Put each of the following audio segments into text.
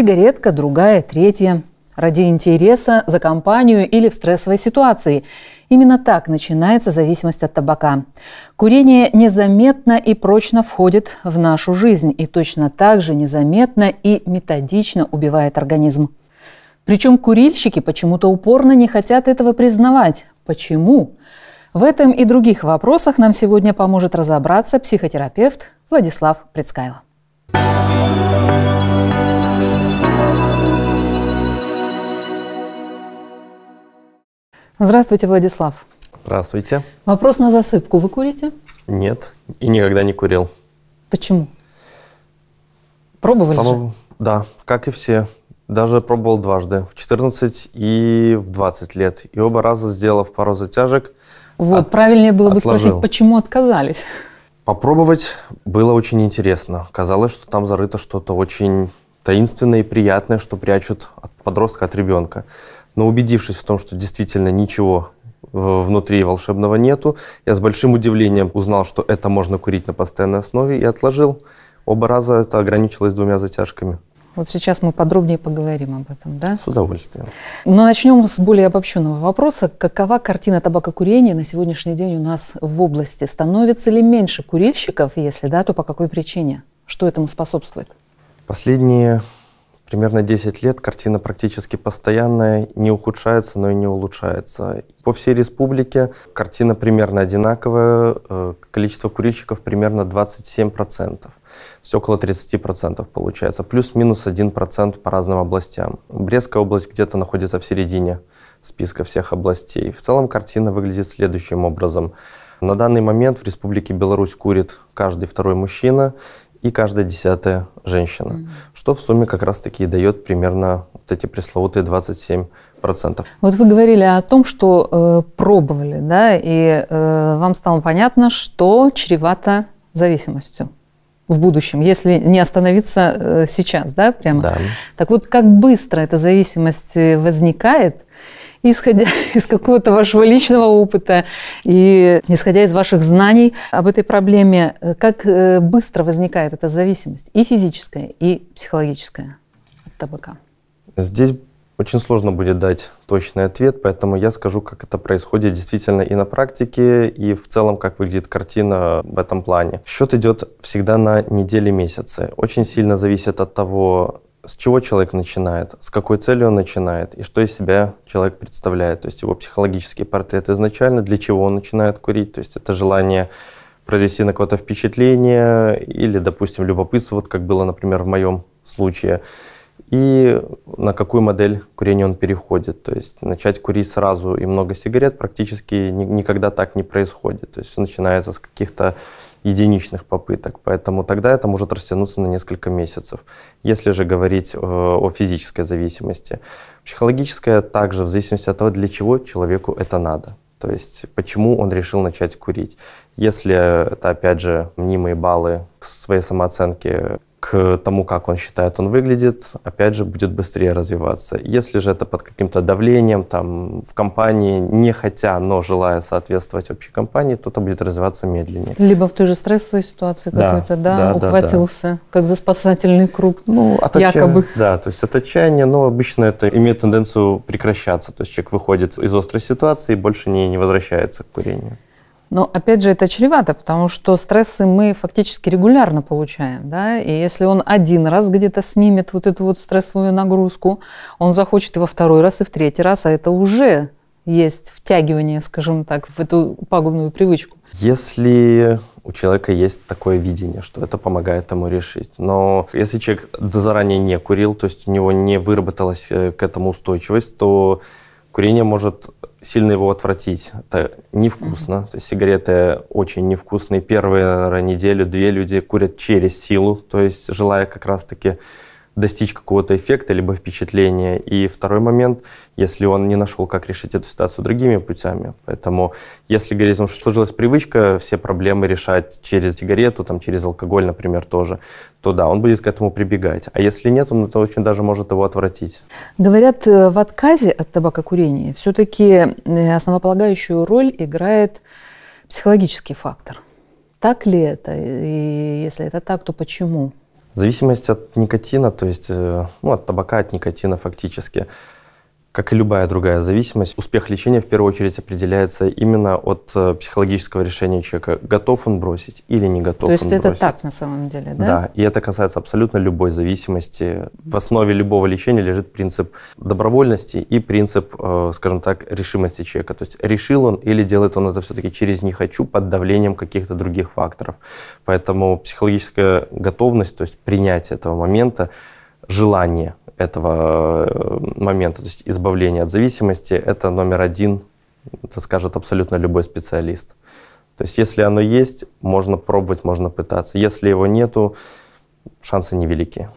сигаретка, другая, третья. Ради интереса, за компанию или в стрессовой ситуации. Именно так начинается зависимость от табака. Курение незаметно и прочно входит в нашу жизнь и точно так же незаметно и методично убивает организм. Причем курильщики почему-то упорно не хотят этого признавать. Почему? В этом и других вопросах нам сегодня поможет разобраться психотерапевт Владислав Предскайло. Здравствуйте, Владислав. Здравствуйте. Вопрос на засыпку. Вы курите? Нет, и никогда не курил. Почему? Пробовали Само... же? Да, как и все. Даже пробовал дважды, в 14 и в 20 лет. И оба раза, сделав пару затяжек, Вот, от... правильнее было бы спросить, почему отказались? Попробовать было очень интересно. Казалось, что там зарыто что-то очень таинственное и приятное, что прячут от подростка, от ребенка. Но убедившись в том, что действительно ничего э, внутри волшебного нету, я с большим удивлением узнал, что это можно курить на постоянной основе и отложил. Оба раза это ограничилось двумя затяжками. Вот сейчас мы подробнее поговорим об этом, да? С удовольствием. Но начнем с более обобщенного вопроса. Какова картина табакокурения на сегодняшний день у нас в области? Становится ли меньше курильщиков? Если да, то по какой причине? Что этому способствует? Последние Примерно 10 лет картина практически постоянная, не ухудшается, но и не улучшается. По всей республике картина примерно одинаковая, э, количество курильщиков примерно 27%. То есть около 30% получается, плюс-минус 1% по разным областям. Брестская область где-то находится в середине списка всех областей. В целом картина выглядит следующим образом. На данный момент в Республике Беларусь курит каждый второй мужчина, и каждая десятая женщина, mm-hmm. что в сумме как раз-таки дает примерно вот эти пресловутые 27%. Вот вы говорили о том, что э, пробовали, да, и э, вам стало понятно, что чревато зависимостью в будущем, если не остановиться э, сейчас, да, прямо. Да. Так вот, как быстро эта зависимость э, возникает, исходя из какого-то вашего личного опыта и исходя из ваших знаний об этой проблеме, э, как быстро возникает эта зависимость и физическая, и психологическая от табака? Здесь очень сложно будет дать точный ответ, поэтому я скажу, как это происходит действительно и на практике, и в целом, как выглядит картина в этом плане. Счет идет всегда на недели, месяцы. Очень сильно зависит от того, с чего человек начинает, с какой целью он начинает и что из себя человек представляет. То есть его психологический портрет изначально, для чего он начинает курить. То есть это желание произвести на кого-то впечатление или, допустим, любопытство, вот как было, например, в моем случае и на какую модель курения он переходит. То есть начать курить сразу и много сигарет практически ни, никогда так не происходит. То есть все начинается с каких-то единичных попыток, поэтому тогда это может растянуться на несколько месяцев. Если же говорить э, о физической зависимости, психологическая также в зависимости от того, для чего человеку это надо. То есть почему он решил начать курить. Если это, опять же, мнимые баллы к своей самооценке, к тому, как он считает, он выглядит, опять же, будет быстрее развиваться. Если же это под каким-то давлением, там, в компании, не хотя, но желая соответствовать общей компании, то это будет развиваться медленнее. Либо в той же стрессовой ситуации да, какой-то, да, да, ухватился, да, да. как за спасательный круг, ну, ну от якобы. Отча... Да, то есть от отчаяния, но обычно это имеет тенденцию прекращаться, то есть человек выходит из острой ситуации и больше не, не возвращается к курению. Но опять же, это чревато, потому что стрессы мы фактически регулярно получаем. Да? И если он один раз где-то снимет вот эту вот стрессовую нагрузку, он захочет и во второй раз, и в третий раз, а это уже есть втягивание, скажем так, в эту пагубную привычку. Если у человека есть такое видение, что это помогает ему решить. Но если человек до заранее не курил, то есть у него не выработалась э, к этому устойчивость, то Курение может сильно его отвратить. Это невкусно. Mm-hmm. То есть сигареты очень невкусные. Первые, наверное, неделю-две люди курят через силу, то есть желая как раз-таки достичь какого-то эффекта либо впечатления. И второй момент, если он не нашел, как решить эту ситуацию другими путями. Поэтому если говорить, что сложилась привычка все проблемы решать через сигарету, там, через алкоголь, например, тоже, то да, он будет к этому прибегать. А если нет, он это очень даже может его отвратить. Говорят, э, в отказе от табакокурения все-таки э, основополагающую роль играет психологический фактор. Так ли это? И если это так, то почему? Зависимость от никотина, то есть э, ну, от табака, от никотина фактически – как и любая другая зависимость, успех лечения в первую очередь определяется именно от э, психологического решения человека, готов он бросить или не готов То есть он это бросить. так на самом деле, да? Да, и это касается абсолютно любой зависимости. В основе любого лечения лежит принцип добровольности и принцип, э, скажем так, решимости человека. То есть решил он или делает он это все-таки через «не хочу» под давлением каких-то других факторов. Поэтому психологическая готовность, то есть принятие этого момента, желание этого э, момента, то есть избавление от зависимости, это номер один, это скажет абсолютно любой специалист. То есть если оно есть, можно пробовать, можно пытаться. Если его нету, шансы невелики.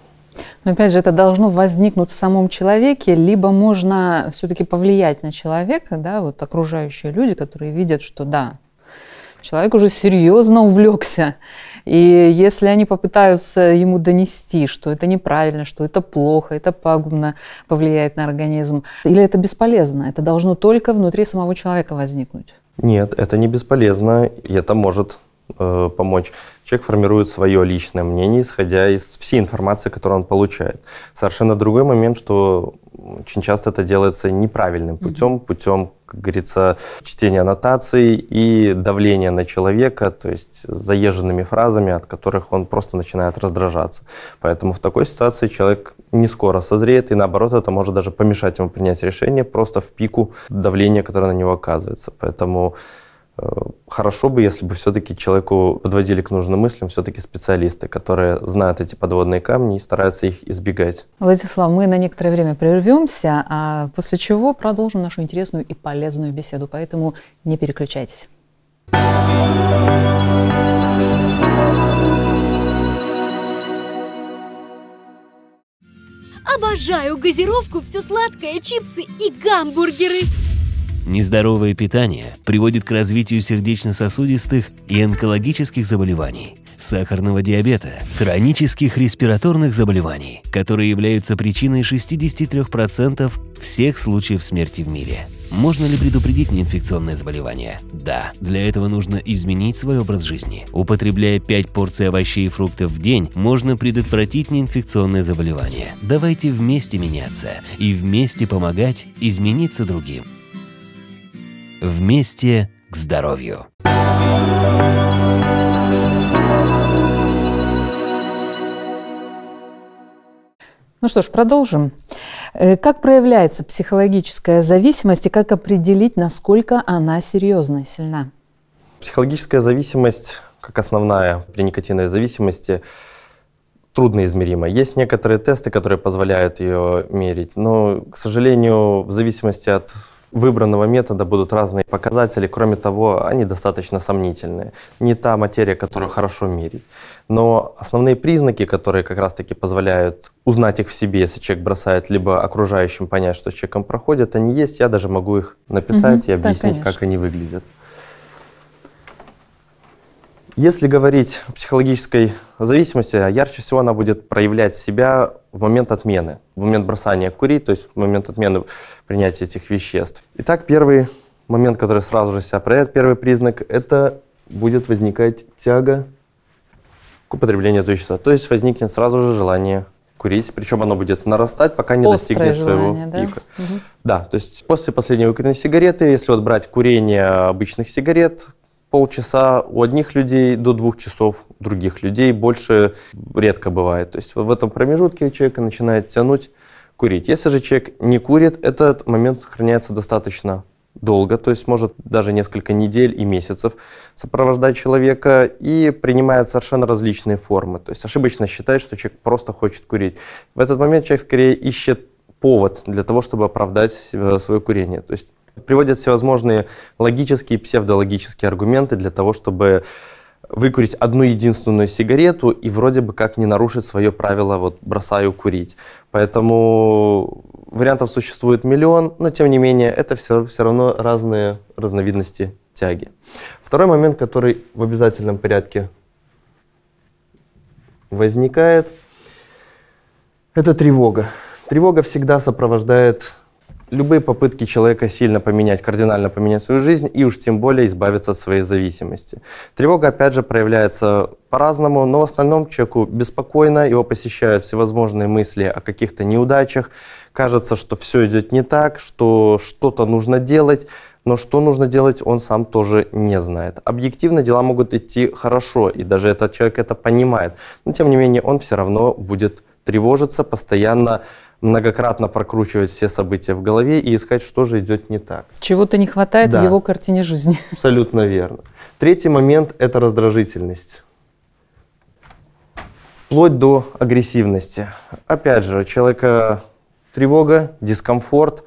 Но опять же, это должно возникнуть в самом человеке, либо можно все-таки повлиять на человека, да, вот окружающие люди, которые видят, что да, человек уже серьезно увлекся. И если они попытаются ему донести, что это неправильно, что это плохо, это пагубно повлияет на организм, или это бесполезно, это должно только внутри самого человека возникнуть. Нет, это не бесполезно, это может э, помочь. Человек формирует свое личное мнение, исходя из всей информации, которую он получает. Совершенно другой момент, что очень часто это делается неправильным путем, путем, как говорится, чтения аннотаций и давления на человека, то есть заезженными фразами, от которых он просто начинает раздражаться. Поэтому в такой ситуации человек не скоро созреет, и наоборот, это может даже помешать ему принять решение просто в пику давления, которое на него оказывается. Поэтому Хорошо бы, если бы все-таки человеку подводили к нужным мыслям все-таки специалисты, которые знают эти подводные камни и стараются их избегать. Владислав, мы на некоторое время прервемся, а после чего продолжим нашу интересную и полезную беседу, поэтому не переключайтесь. Обожаю газировку, все сладкое, чипсы и гамбургеры. Нездоровое питание приводит к развитию сердечно-сосудистых и онкологических заболеваний, сахарного диабета, хронических респираторных заболеваний, которые являются причиной 63% всех случаев смерти в мире. Можно ли предупредить неинфекционное заболевание? Да, для этого нужно изменить свой образ жизни. Употребляя 5 порций овощей и фруктов в день, можно предотвратить неинфекционное заболевание. Давайте вместе меняться и вместе помогать измениться другим. Вместе к здоровью! Ну что ж, продолжим. Э, как проявляется психологическая зависимость и как определить, насколько она серьезна и сильна? Психологическая зависимость, как основная при никотиновой зависимости, трудно измерима. Есть некоторые тесты, которые позволяют ее мерить, но, к сожалению, в зависимости от выбранного метода будут разные показатели. Кроме того, они достаточно сомнительные. Не та материя, которую хорошо мерить. Но основные признаки, которые как раз-таки позволяют узнать их в себе, если человек бросает, либо окружающим понять, что с человеком проходит, они есть. Я даже могу их написать угу, и объяснить, да, как они выглядят. Если говорить о психологической зависимости, ярче всего она будет проявлять себя в момент отмены, в момент бросания курить, то есть в момент отмены принятия этих веществ. Итак, первый момент, который сразу же себя проявит, первый признак, это будет возникать тяга к употреблению этого вещества. То есть возникнет сразу же желание курить, причем оно будет нарастать, пока не Острое достигнет желание, своего да? пика. Угу. Да, то есть после последней выкуренной сигареты, если вот брать курение обычных сигарет, полчаса у одних людей, до двух часов у других людей. Больше редко бывает. То есть в этом промежутке человека начинает тянуть курить. Если же человек не курит, этот момент сохраняется достаточно долго, то есть может даже несколько недель и месяцев сопровождать человека и принимает совершенно различные формы. То есть ошибочно считает, что человек просто хочет курить. В этот момент человек скорее ищет повод для того, чтобы оправдать э, свое курение. То есть Приводят всевозможные логические и псевдологические аргументы для того, чтобы выкурить одну единственную сигарету и вроде бы как не нарушить свое правило вот бросаю курить. Поэтому вариантов существует миллион, но тем не менее это все, все равно разные разновидности тяги. Второй момент, который в обязательном порядке возникает, это тревога. Тревога всегда сопровождает любые попытки человека сильно поменять, кардинально поменять свою жизнь и уж тем более избавиться от своей зависимости. Тревога, опять же, проявляется по-разному, но в основном человеку беспокойно, его посещают всевозможные мысли о каких-то неудачах, кажется, что все идет не так, что что-то нужно делать, но что нужно делать, он сам тоже не знает. Объективно дела могут идти хорошо, и даже этот человек это понимает, но тем не менее он все равно будет тревожиться, постоянно многократно прокручивать все события в голове и искать, что же идет не так. Чего-то не хватает да. в его картине жизни. Абсолютно верно. Третий момент – это раздражительность. Вплоть до агрессивности. Опять же, у человека тревога, дискомфорт.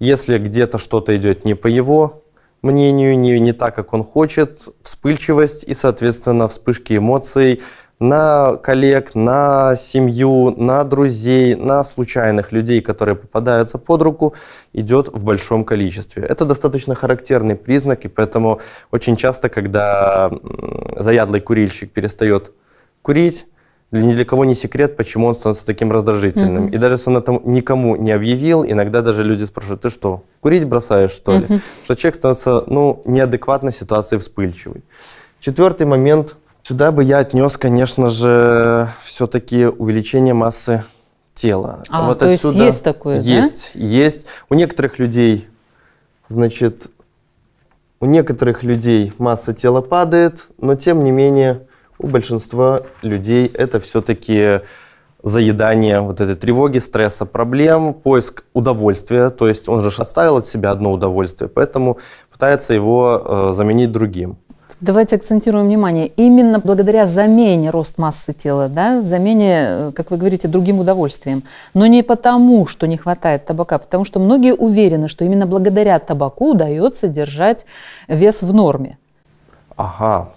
Если где-то что-то идет не по его мнению, не, не так, как он хочет, вспыльчивость и, соответственно, вспышки эмоций – на коллег, на семью, на друзей, на случайных людей, которые попадаются под руку, идет в большом количестве. Это достаточно характерный признак, и поэтому очень часто, когда заядлый курильщик перестает курить, ни для кого не секрет, почему он становится таким раздражительным. Mm-hmm. И даже если он это никому не объявил, иногда даже люди спрашивают, ты что, курить бросаешь, что ли? Mm-hmm. Что человек становится ну, неадекватно ситуации вспыльчивый. Четвертый момент – Сюда бы я отнес, конечно же, все-таки увеличение массы тела. А, вот то отсюда есть, есть такое, Есть, да? есть. У некоторых людей, значит, у некоторых людей масса тела падает, но тем не менее у большинства людей это все-таки заедание вот этой тревоги, стресса, проблем, поиск удовольствия. То есть он же отставил от себя одно удовольствие, поэтому пытается его э, заменить другим. Давайте акцентируем внимание. Именно благодаря замене рост массы тела, да, замене, э, как вы говорите, другим удовольствием. Но не потому, что не хватает табака, потому что многие уверены, что именно благодаря табаку удается держать вес в норме. Ага.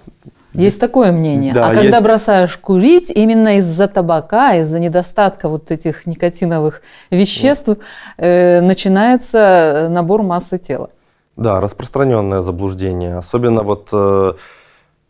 Есть такое мнение. Да, а когда есть... бросаешь курить, именно из-за табака, из-за недостатка вот этих никотиновых веществ, вот. э, начинается э, набор массы тела. Да, распространенное заблуждение. Особенно вот э,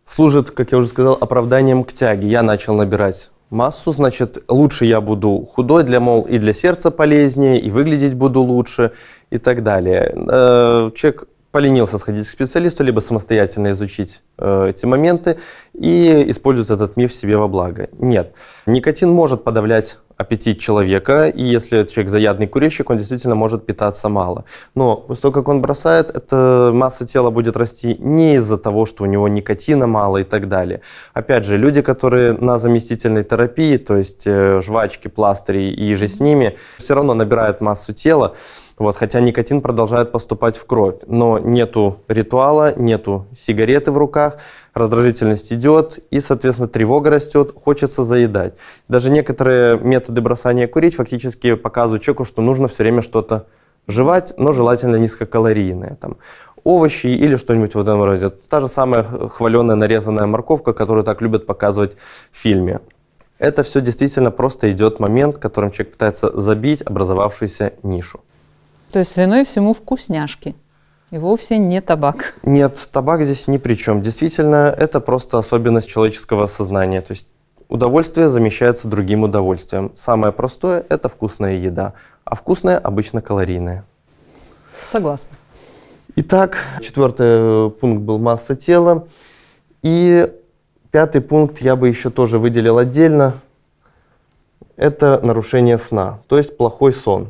служит, как я уже сказал, оправданием к тяге. Я начал набирать массу, значит, лучше я буду худой, для, мол, и для сердца полезнее, и выглядеть буду лучше, и так далее. Э, человек поленился сходить к специалисту, либо самостоятельно изучить э, эти моменты и использует этот миф себе во благо. Нет, никотин может подавлять аппетит человека, и если человек заядный курильщик, он действительно может питаться мало. Но после того, как он бросает, эта масса тела будет расти не из-за того, что у него никотина мало и так далее. Опять же, люди, которые на заместительной терапии, то есть э, жвачки, пластыри и же с ними, все равно набирают массу тела. Вот, хотя никотин продолжает поступать в кровь, но нету ритуала, нету сигареты в руках, раздражительность идет, и, соответственно, тревога растет, хочется заедать. Даже некоторые методы бросания курить фактически показывают человеку, что нужно все время что-то жевать, но желательно низкокалорийное. Там, овощи или что-нибудь в этом роде. Та же самая хваленая нарезанная морковка, которую так любят показывать в фильме. Это все действительно просто идет момент, которым человек пытается забить образовавшуюся нишу. То есть виной всему вкусняшки. И вовсе не табак. Нет, табак здесь ни при чем. Действительно, это просто особенность человеческого сознания. То есть удовольствие замещается другим удовольствием. Самое простое – это вкусная еда, а вкусная обычно калорийная. Согласна. Итак, четвертый э, пункт был масса тела. И пятый пункт я бы еще тоже выделил отдельно. Это нарушение сна, то есть плохой сон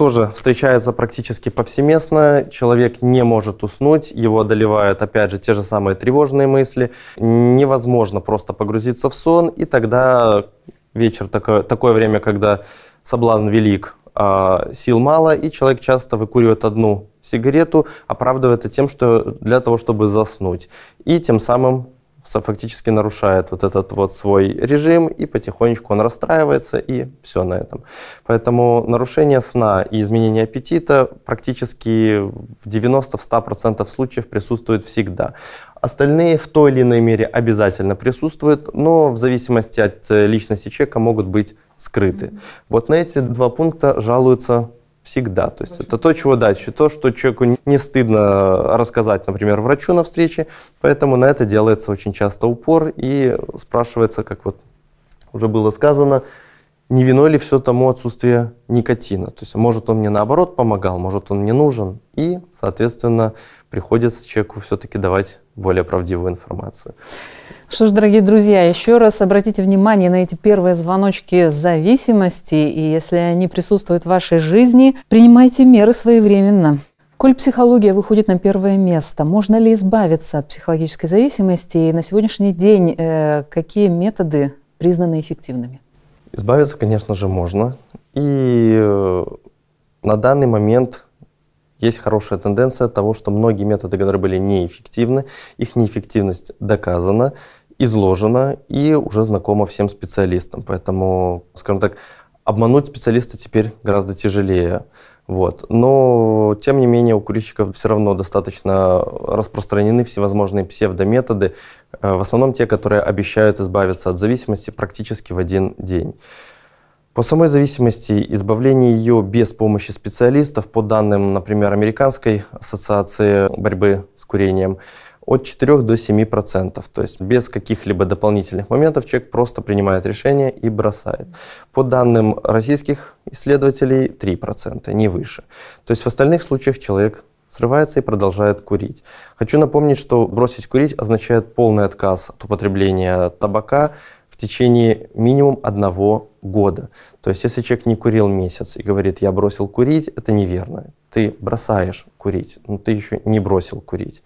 тоже встречается практически повсеместно. Человек не может уснуть, его одолевают, опять же, те же самые тревожные мысли. Невозможно просто погрузиться в сон, и тогда вечер такое, такое время, когда соблазн велик, а сил мало, и человек часто выкуривает одну сигарету, оправдывая это тем, что для того, чтобы заснуть. И тем самым фактически нарушает вот этот вот свой режим, и потихонечку он расстраивается, и все на этом. Поэтому нарушение сна и изменение аппетита практически в 90-100% случаев присутствует всегда. Остальные в той или иной мере обязательно присутствуют, но в зависимости от личности человека могут быть скрыты. Вот на эти два пункта жалуются Всегда. То есть это то, чего дальше, то, что человеку не стыдно рассказать, например, врачу на встрече, поэтому на это делается очень часто упор и спрашивается, как вот уже было сказано, не вино ли все тому отсутствие никотина. То есть, а может, он мне наоборот помогал, может, он мне нужен. И, соответственно, приходится человеку все-таки давать более правдивую информацию. Что ж, дорогие друзья, еще раз обратите внимание на эти первые звоночки зависимости, и если они присутствуют в вашей жизни, принимайте меры своевременно. Коль психология выходит на первое место, можно ли избавиться от психологической зависимости? И на сегодняшний день э, какие методы признаны эффективными? Избавиться, конечно же, можно. И э, на данный момент есть хорошая тенденция того, что многие методы, которые были неэффективны, их неэффективность доказана, изложена и уже знакома всем специалистам. Поэтому, скажем так, обмануть специалиста теперь гораздо тяжелее. Вот. Но, тем не менее, у курильщиков все равно достаточно распространены всевозможные псевдометоды, э, в основном те, которые обещают избавиться от зависимости практически в один день. По самой зависимости избавление ее без помощи специалистов, по данным, например, Американской ассоциации борьбы с курением, от 4 до 7%. То есть без каких-либо дополнительных моментов человек просто принимает решение и бросает. По данным российских исследователей 3%, не выше. То есть в остальных случаях человек срывается и продолжает курить. Хочу напомнить, что бросить курить означает полный отказ от употребления табака в течение минимум одного года. То есть если человек не курил месяц и говорит, я бросил курить, это неверно. Ты бросаешь курить, но ты еще не бросил курить.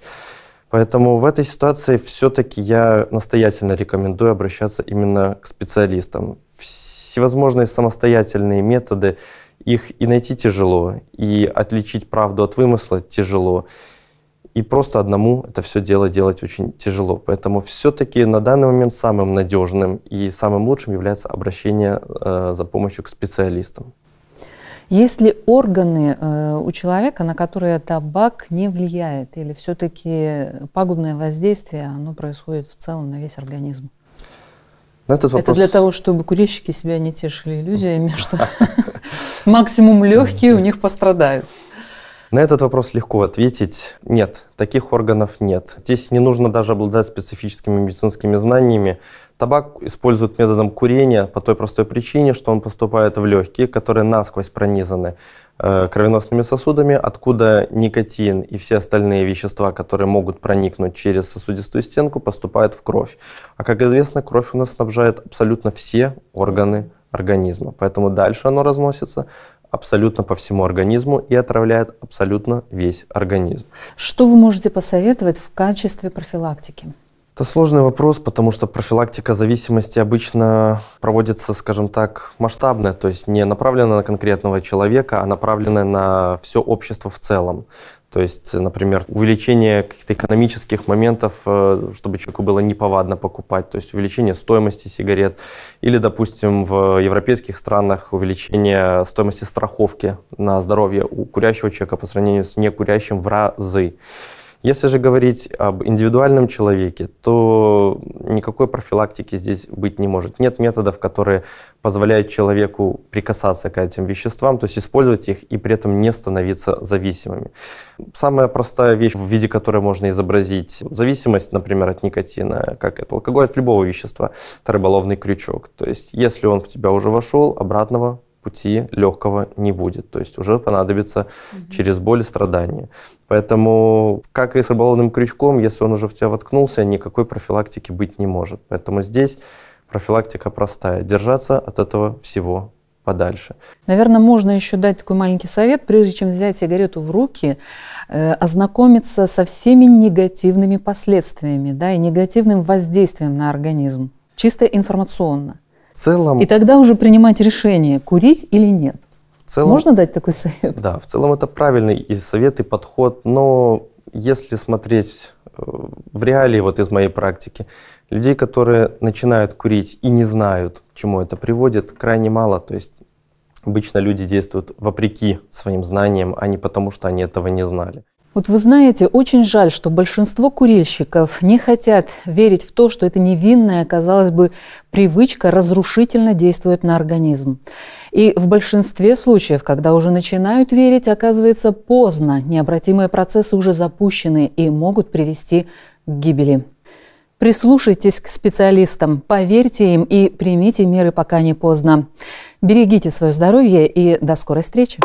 Поэтому в этой ситуации все-таки я настоятельно рекомендую обращаться именно к специалистам. Всевозможные самостоятельные методы, их и найти тяжело, и отличить правду от вымысла тяжело. И просто одному это все дело делать очень тяжело. Поэтому все-таки на данный момент самым надежным и самым лучшим является обращение э, за помощью к специалистам. Есть ли органы э, у человека, на которые табак не влияет? Или все-таки пагубное воздействие оно происходит в целом на весь организм? Но этот вопрос... Это для того, чтобы курильщики себя не тешили иллюзиями, ну. что максимум легкие у них пострадают. На этот вопрос легко ответить – нет, таких органов нет. Здесь не нужно даже обладать специфическими медицинскими знаниями. Табак используют методом курения по той простой причине, что он поступает в легкие, которые насквозь пронизаны э, кровеносными сосудами, откуда никотин и все остальные вещества, которые могут проникнуть через сосудистую стенку, поступают в кровь. А как известно, кровь у нас снабжает абсолютно все органы организма. Поэтому дальше оно разносится абсолютно по всему организму и отравляет абсолютно весь организм. Что вы можете посоветовать в качестве профилактики? Это сложный вопрос, потому что профилактика зависимости обычно проводится, скажем так, масштабная, то есть не направленная на конкретного человека, а направленная на все общество в целом. То есть, например, увеличение каких-то экономических моментов, э, чтобы человеку было неповадно покупать, то есть увеличение стоимости сигарет или, допустим, в европейских странах увеличение стоимости страховки на здоровье у курящего человека по сравнению с некурящим в разы. Если же говорить об индивидуальном человеке, то никакой профилактики здесь быть не может. Нет методов, которые позволяют человеку прикасаться к этим веществам, то есть использовать их и при этом не становиться зависимыми. Самая простая вещь, в виде которой можно изобразить зависимость, например, от никотина, как это алкоголь, от любого вещества, это рыболовный крючок. То есть если он в тебя уже вошел, обратного пути легкого не будет. То есть уже понадобится mm через боль и страдания. Поэтому, как и с рыболовным крючком, если он уже в тебя воткнулся, никакой профилактики быть не может. Поэтому здесь профилактика простая. Держаться от этого всего подальше. Наверное, можно еще дать такой маленький совет, прежде чем взять сигарету в руки, э, ознакомиться со всеми негативными последствиями да, и негативным воздействием на организм, чисто информационно целом... И тогда уже принимать решение, курить или нет. В целом, Можно дать такой совет? Да, в целом это правильный и совет, и подход, но если смотреть э, в реалии вот из моей практики, людей, которые начинают курить и не знают, к чему это приводит, крайне мало. То есть обычно люди действуют вопреки своим знаниям, а не потому, что они этого не знали. Вот вы знаете, очень жаль, что большинство курильщиков не хотят верить в то, что эта невинная, казалось бы, привычка разрушительно действует на организм. И в большинстве случаев, когда уже начинают верить, оказывается поздно. Необратимые процессы уже запущены и могут привести к гибели. Прислушайтесь к специалистам, поверьте им и примите меры, пока не поздно. Берегите свое здоровье и до скорой встречи.